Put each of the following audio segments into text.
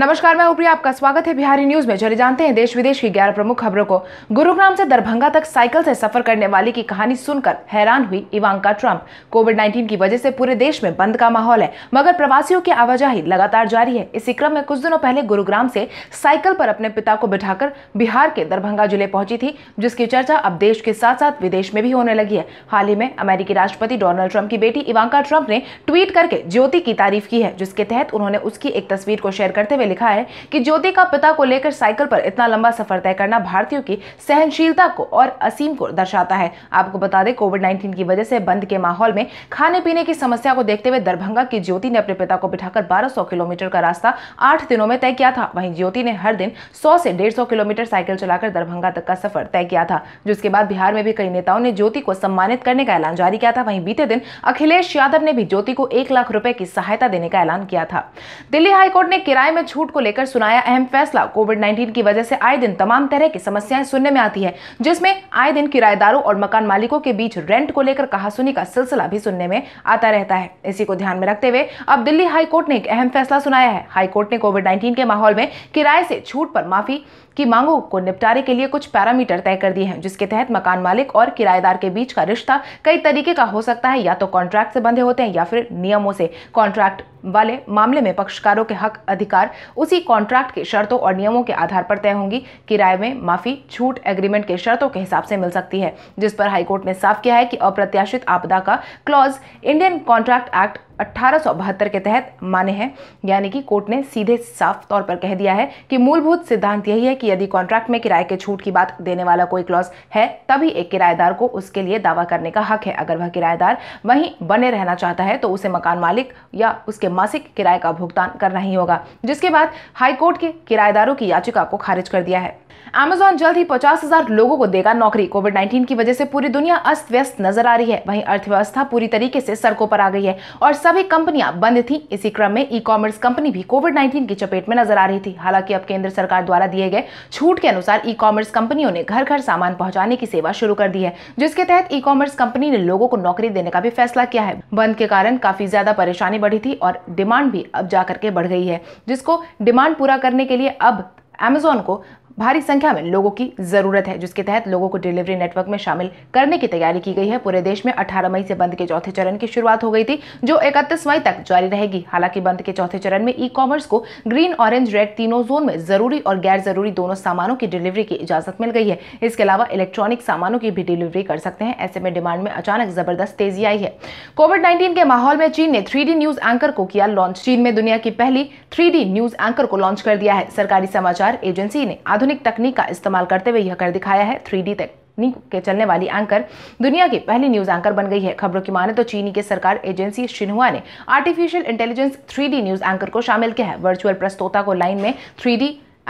नमस्कार मैं उप्रिया आपका स्वागत है बिहारी न्यूज में चले जानते हैं देश विदेश की ग्यारह प्रमुख खबरों को गुरुग्राम से दरभंगा तक साइकिल से सफर करने वाली की कहानी सुनकर हैरान हुई इवांका ट्रंप कोविड 19 की वजह से पूरे देश में बंद का माहौल है मगर प्रवासियों की आवाजाही लगातार जारी है इसी क्रम में कुछ दिनों पहले गुरुग्राम से साइकिल पर अपने पिता को बिठाकर बिहार के दरभंगा जिले पहुंची थी जिसकी चर्चा अब देश के साथ साथ विदेश में भी होने लगी है हाल ही में अमेरिकी राष्ट्रपति डोनाल्ड ट्रंप की बेटी इवांका ट्रंप ने ट्वीट करके ज्योति की तारीफ की है जिसके तहत उन्होंने उसकी एक तस्वीर को शेयर करते हुए में लिखा है कि ज्योति का पिता को लेकर साइकिल पर इतना लंबा सफर तय करना भारतीयों की सहनशीलता को और असीम को दर्शाता है आपको बता दें कोविड 19 की वजह से बंद के माहौल में खाने पीने की समस्या को देखते हुए दरभंगा की ज्योति ने अपने पिता को बिठाकर बारह किलोमीटर का रास्ता आठ दिनों में तय किया था वहीं ज्योति ने हर दिन सौ से डेढ़ किलोमीटर साइकिल चलाकर दरभंगा तक का सफर तय किया था जिसके बाद बिहार में भी कई नेताओं ने ज्योति को सम्मानित करने का ऐलान जारी किया था वहीं बीते दिन अखिलेश यादव ने भी ज्योति को एक लाख रुपए की सहायता देने का ऐलान किया था दिल्ली हाईकोर्ट ने किराए में छूट को लेकर सुनाया अहम फैसला कोविड 19 की वजह से आए दिन तमाम तरह की समस्याएं सुनने में आती है जिसमें आए दिन किराएदारों और मकान मालिकों के बीच रेंट को लेकर कहासुनी का सिलसिला भी सुनने में आता रहता है इसी को ध्यान में रखते हुए अब दिल्ली हाईकोर्ट ने एक अहम फैसला सुनाया है हाईकोर्ट ने कोविड नाइन्टीन के माहौल में किराए से छूट पर माफी की मांगों को निपटारे के लिए कुछ पैरामीटर तय कर दिए हैं जिसके तहत मकान मालिक और किराएदार के बीच का रिश्ता कई तरीके का हो सकता है या तो कॉन्ट्रैक्ट से बंधे होते हैं या फिर नियमों से कॉन्ट्रैक्ट वाले मामले में पक्षकारों के हक अधिकार उसी कॉन्ट्रैक्ट की शर्तों और नियमों के आधार पर तय होंगी किराए में माफी छूट एग्रीमेंट के शर्तों के हिसाब से मिल सकती है जिस पर हाईकोर्ट ने साफ किया है कि अप्रत्याशित आपदा का क्लॉज इंडियन कॉन्ट्रैक्ट एक्ट 1872 के तहत माने हैं यानी कि कोर्ट ने सीधे साफ तौर पर कह दिया है कि मूलभूत सिद्धांत यही है कि यदि कॉन्ट्रैक्ट में किराए के छूट की बात देने वाला कोई क्लॉज है तभी एक किराएदार को उसके लिए दावा करने का हक है अगर वह किराएदार वहीं बने रहना चाहता है तो उसे मकान मालिक या उसके मासिक किराए का भुगतान करना ही होगा जिसके बाद हाईकोर्ट के किराएदारों की याचिका को खारिज कर दिया है अमेजोन जल्द ही पचास हजार लोगों को देगा नौकरी कोविड 19 की वजह से पूरी दुनिया अस्त व्यस्त नजर आ रही है वहीं अर्थव्यवस्था पूरी तरीके से सड़कों पर आ गई है और सभी कंपनियां बंद थी इसी क्रम में ई कॉमर्स कंपनी भी कोविड 19 की चपेट में नजर आ रही थी हालांकि अब केंद्र सरकार द्वारा दिए गए छूट के अनुसार ई कॉमर्स कंपनियों ने घर घर सामान पहुंचाने की सेवा शुरू कर दी है जिसके तहत ई कॉमर्स कंपनी ने लोगों को नौकरी देने का भी फैसला किया है बंद के कारण काफी ज्यादा परेशानी बढ़ी थी और डिमांड भी अब जाकर के बढ़ गई है जिसको डिमांड पूरा करने के लिए अब एमेजोन को भारी संख्या में लोगों की जरूरत है जिसके तहत लोगों को डिलीवरी नेटवर्क में शामिल करने की तैयारी की गई है पूरे देश में अठारह मई से बंद के चौथे चरण की शुरुआत हो गई थी जो इकतीस मई तक जारी रहेगी हालांकि बंद के चौथे चरण में ई कॉमर्स को ग्रीन ऑरेंज रेड तीनों जोन में जरूरी और गैर जरूरी दोनों सामानों की डिलीवरी की इजाजत मिल गई है इसके अलावा इलेक्ट्रॉनिक सामानों की भी डिलीवरी कर सकते हैं ऐसे में डिमांड में अचानक जबरदस्त तेजी आई है कोविड नाइन्टीन के माहौल में चीन ने थ्री न्यूज एंकर को किया लॉन्च चीन में दुनिया की पहली थ्री न्यूज एंकर को लॉन्च कर दिया है सरकारी समाचार एजेंसी ने आधुनिक आधुनिक तकनीक का इस्तेमाल करते हुए यह कर दिखाया है थ्री डी तकनीक के चलने वाली एंकर दुनिया की पहली न्यूज एंकर बन गई है खबरों की माने तो चीनी के सरकार एजेंसी शिन्हुआ ने artificial intelligence three news anchor को शामिल किया है वर्चुअल प्रस्तोता को लाइन में थ्री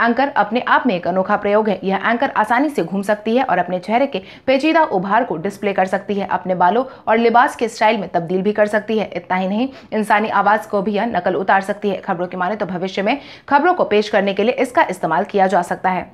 एंकर अपने आप में एक अनोखा प्रयोग है यह एंकर आसानी से घूम सकती है और अपने चेहरे के पेचीदा उभार को डिस्प्ले कर सकती है अपने बालों और लिबास के स्टाइल में तब्दील भी कर सकती है इतना ही नहीं इंसानी आवाज़ को भी यह नकल उतार सकती है खबरों की माने तो भविष्य में खबरों को पेश करने के लिए इसका इस्तेमाल किया जा सकता है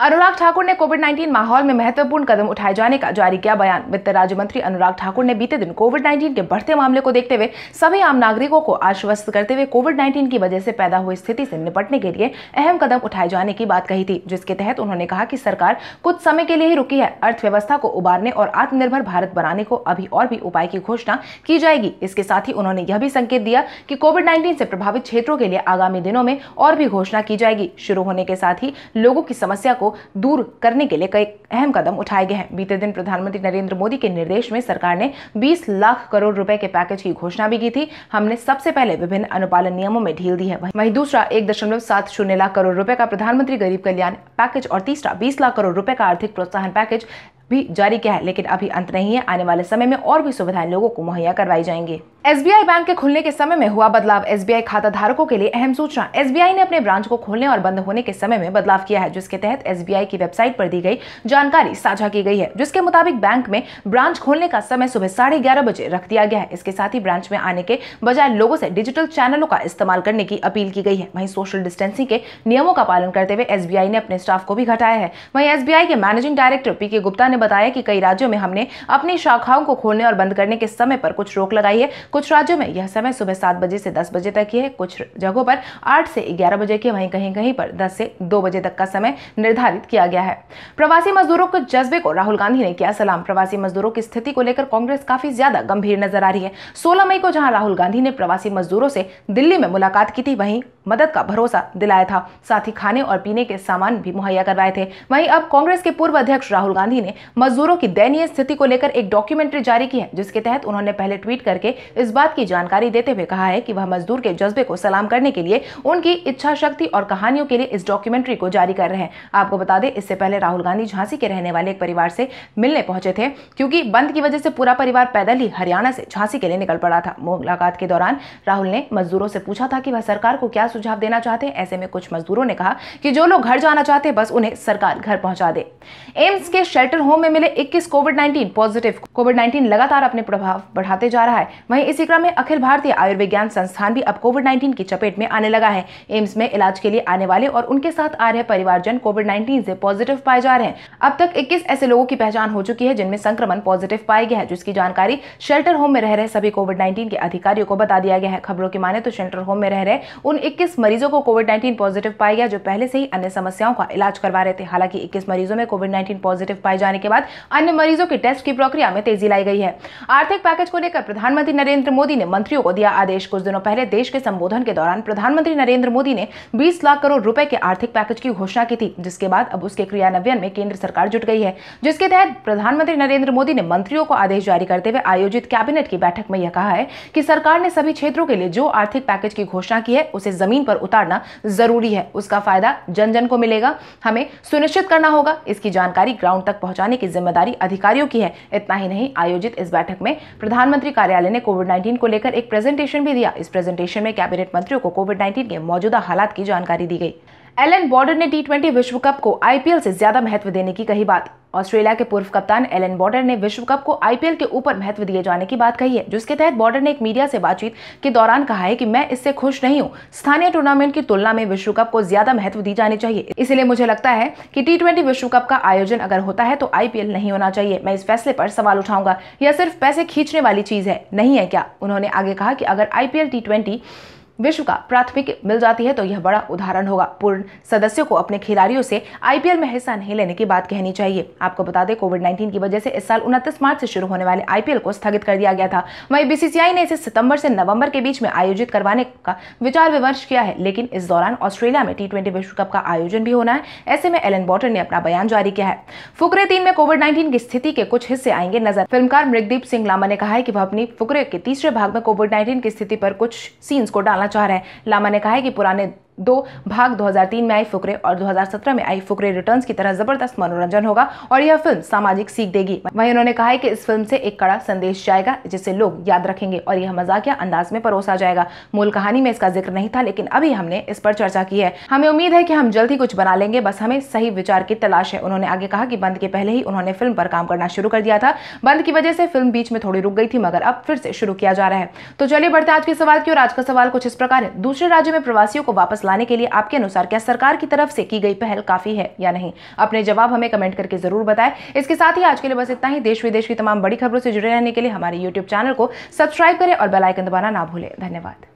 अनुराग ठाकुर ने कोविड 19 माहौल में महत्वपूर्ण कदम उठाए जाने का जारी किया बयान वित्त राज्य मंत्री अनुराग ठाकुर ने बीते दिन कोविड 19 के बढ़ते मामले को देखते हुए सभी आम नागरिकों को आश्वस्त करते हुए कोविड 19 की वजह से पैदा हुई स्थिति से निपटने के लिए अहम कदम उठाए जाने की बात कही थी जिसके तहत उन्होंने कहा की सरकार कुछ समय के लिए ही रुकी है अर्थव्यवस्था को उबारने और आत्मनिर्भर भारत बनाने को अभी और भी उपाय की घोषणा की जाएगी इसके साथ ही उन्होंने यह भी संकेत दिया की कोविड नाइन्टीन से प्रभावित क्षेत्रों के लिए आगामी दिनों में और भी घोषणा की जाएगी शुरू होने के साथ ही लोगों की समस्या को को दूर करने के लिए कई अहम कदम उठाए गए हैं बीते दिन प्रधानमंत्री नरेंद्र मोदी के निर्देश में सरकार ने 20 लाख करोड़ रुपए के पैकेज की घोषणा भी की थी हमने सबसे पहले विभिन्न अनुपालन नियमों में ढील दी है वहीं दूसरा एक दशमलव सात शून्य लाख करोड़ रुपए का प्रधानमंत्री गरीब कल्याण पैकेज और तीसरा बीस लाख करोड़ रुपए का आर्थिक प्रोत्साहन पैकेज भी जारी किया है लेकिन अभी अंत नहीं है आने वाले समय में और भी सुविधाएं लोगों को मुहैया करवाई जाएंगी एसबीआई बैंक के खुलने के समय में हुआ बदलाव एसबीआई खाता धारकों के लिए अहम सूचना एसबीआई ने अपने ब्रांच को खोलने और बंद होने के समय में बदलाव किया है जिसके तहत एसबीआई की वेबसाइट पर दी गई जानकारी साझा की गई है जिसके मुताबिक बैंक में ब्रांच खोलने का समय सुबह साढ़े ग्यारह बजे रख दिया गया है इसके साथ ही ब्रांच में आने के बजाय लोगों से डिजिटल चैनलों का इस्तेमाल करने की अपील की गई है वहीं सोशल डिस्टेंसिंग के नियमों का पालन करते हुए एस ने अपने स्टाफ को भी घटाया है वहीं एस के मैनेजिंग डायरेक्टर पी गुप्ता ने बताया कि कई राज्यों में हमने अपनी शाखाओं को खोलने और बंद करने के समय पर कुछ रोक लगाई है कुछ राज्यों में यह समय सुबह सात बजे से दस बजे तक ही है कुछ जगहों पर आठ से ग्यारह बजे के वहीं कहीं कहीं पर दस से दो बजे तक का समय निर्धारित किया गया है प्रवासी मजदूरों के जज्बे को राहुल गांधी ने किया सलाम प्रवासी मजदूरों की स्थिति को लेकर कांग्रेस काफी ज्यादा गंभीर नजर आ रही है सोलह मई को जहाँ राहुल गांधी ने प्रवासी मजदूरों से दिल्ली में मुलाकात की थी वहीं मदद का भरोसा दिलाया था साथ ही खाने और पीने के सामान भी मुहैया करवाए थे वहीं अब कांग्रेस के पूर्व अध्यक्ष राहुल गांधी ने मजदूरों की दयनीय स्थिति को लेकर एक डॉक्यूमेंट्री जारी की है जिसके तहत उन्होंने पहले ट्वीट करके इस बात की जानकारी देते हुए कहा है कि वह मजदूर के जज्बे को सलाम करने के लिए उनकी इच्छा शक्ति और कहानियों के लिए इस डॉक्यूमेंट्री को जारी कर रहे हैं आपको बता दें इससे पहले राहुल गांधी झांसी के रहने वाले एक परिवार से मिलने पहुंचे थे क्योंकि बंद की वजह से पूरा परिवार पैदल ही हरियाणा से झांसी के लिए निकल पड़ा था मुलाकात के दौरान राहुल ने मजदूरों से पूछा था कि वह सरकार को क्या सुझाव देना चाहते हैं ऐसे में कुछ मजदूरों ने कहा कि जो लोग घर जाना चाहते हैं बस उन्हें सरकार घर पहुंचा दे एम्स के शेल्टर होम में मिले इक्कीस covid nineteen positive covid nineteen लगातार अपने प्रभाव बढ़ाते जा रहा है वहीं इसी क्रम में अखिल भारतीय आयुर्विज्ञान संस्थान भी अब कोविड नाइन्टीन की चपेट में आने लगा है एम्स में इलाज के लिए आने वाले और उनके साथ आ रहे परिवारजन कोविड नाइन्टीन से पॉजिटिव पाए जा रहे हैं अब तक इक्कीस ऐसे लोगों की पहचान हो चुकी है जिनमें संक्रमण पॉजिटिव पाया गया है जिसकी जानकारी शेल्टर होम में रह रहे सभी कोविड नाइन्टीन के अधिकारियों को बता दिया गया है खबरों की माने तो शेल्टर होम में रह रहे उन इक्कीस इक्कीस मरीजों को कोविड नाइन्टीन पॉजिटिव पाया गया जो पहले से ही अन्य समस्याओं का इलाज करवा रहे थे हालांकि इक्कीस मरीजों में कोविड नाइन्टीन पॉजिटिव पाए जाने के बाद अन्य मरीजों के टेस्ट की प्रक्रिया में तेजी लाई गई है आर्थिक पैकेज को लेकर प्रधानमंत्री नरेंद्र मोदी ने मंत्रियों को दिया आदेश कुछ दिनों पहले देश के संबोधन के दौरान प्रधानमंत्री नरेंद्र मोदी ने बीस लाख करोड़ रुपए के आर्थिक पैकेज की घोषणा की थी जिसके बाद अब उसके क्रियान्वयन में केंद्र सरकार जुट गई है जिसके तहत प्रधानमंत्री नरेंद्र मोदी ने मंत्रियों को आदेश जारी करते हुए आयोजित कैबिनेट की बैठक में यह कहा है कि सरकार ने सभी क्षेत्रों के लिए जो आर्थिक पैकेज की घोषणा की है उसे जमीन ज़मीन पर उतारना ज़रूरी है उसका फ़ायदा जन जन को मिलेगा हमें सुनिश्चित करना होगा इसकी जानकारी ग्राउंड तक पहुंचाने की जिम्मेदारी अधिकारियों की है इतना ही नहीं आयोजित इस बैठक में प्रधानमंत्री कार्यालय ने कोविड नाइन्टीन को लेकर एक प्रेजेंटेशन भी दिया इस प्रेजेंटेशन में कैबिनेट मंत्रियों को कोविड नाइन्टीन के मौजूदा हालात की जानकारी दी गई एलन बॉर्डर ने टी विश्व कप को आईपीएल से ज्यादा महत्व देने की कही बात ऑस्ट्रेलिया के पूर्व कप्तान एलन बॉर्डर ने विश्व कप को आईपीएल के ऊपर महत्व दिए जाने की बात कही है जिसके तहत बॉर्डर ने एक मीडिया से बातचीत के दौरान कहा है कि मैं इससे खुश नहीं हूँ स्थानीय टूर्नामेंट की तुलना में विश्व कप को ज्यादा महत्व दी जानी चाहिए इसलिए मुझे लगता है कि टी विश्व कप का आयोजन अगर होता है तो आईपीएल नहीं होना चाहिए मैं इस फैसले पर सवाल उठाऊंगा यह सिर्फ पैसे खींचने वाली चीज है नहीं है क्या उन्होंने आगे कहा कि अगर आईपीएल टी विश्व का प्राथमिक मिल जाती है तो यह बड़ा उदाहरण होगा पूर्ण सदस्यों को अपने खिलाड़ियों से आईपीएल में हिस्सा नहीं लेने की बात कहनी चाहिए आपको बता दें कोविड 19 की वजह से इस साल उनतीस मार्च से शुरू होने वाले आईपीएल को स्थगित कर दिया गया था वहीं बीसीसीआई ने इसे सितंबर से नवंबर के बीच में आयोजित करवाने का विचार विमर्श किया है लेकिन इस दौरान ऑस्ट्रेलिया में टी विश्व कप का आयोजन भी होना है ऐसे में एलन बॉटन ने अपना बयान जारी किया है फुकरे तीन में कोविड नाइन्टीन की स्थिति के कुछ हिस्से आएंगे नजर फिल्मकार मृगदीप सिंह लामा ने कहा है कि वह अपनी फुकरे के तीसरे भाग में कोविड नाइन्टीन की स्थिति पर कुछ सीन्स को डाल चाह रहे हैं लामा ने कहा है कि पुराने दो भाग 2003 में आई फुकरे और 2017 में आई फुकरे रिटर्न्स की तरह जबरदस्त मनोरंजन होगा और यह फिल्म सामाजिक सीख देगी वहीं उन्होंने कहा है कि इस फिल्म से एक कड़ा संदेश जाएगा जिसे लोग याद रखेंगे और यह मजाकिया अंदाज में परोसा जाएगा मूल कहानी में इसका जिक्र नहीं था लेकिन अभी हमने इस पर चर्चा की है हमें उम्मीद है की हम जल्द ही कुछ बना लेंगे बस हमें सही विचार की तलाश है उन्होंने आगे कहा की बंद के पहले ही उन्होंने फिल्म पर काम करना शुरू कर दिया था बंद की वजह से फिल्म बीच में थोड़ी रुक गई थी मगर अब फिर से शुरू किया जा रहा है तो चलिए बढ़ते आज के सवाल की और आज का सवाल कुछ इस प्रकार है दूसरे राज्य में प्रवासियों को वापस लाने के लिए आपके अनुसार क्या सरकार की तरफ से की गई पहल काफ़ी है या नहीं अपने जवाब हमें कमेंट करके ज़रूर बताएं इसके साथ ही आज के लिए बस इतना ही देश विदेश की तमाम बड़ी खबरों से जुड़े रहने के लिए हमारे यूट्यूब चैनल को सब्सक्राइब करें और बेलाइकन दबाना ना भूलें धन्यवाद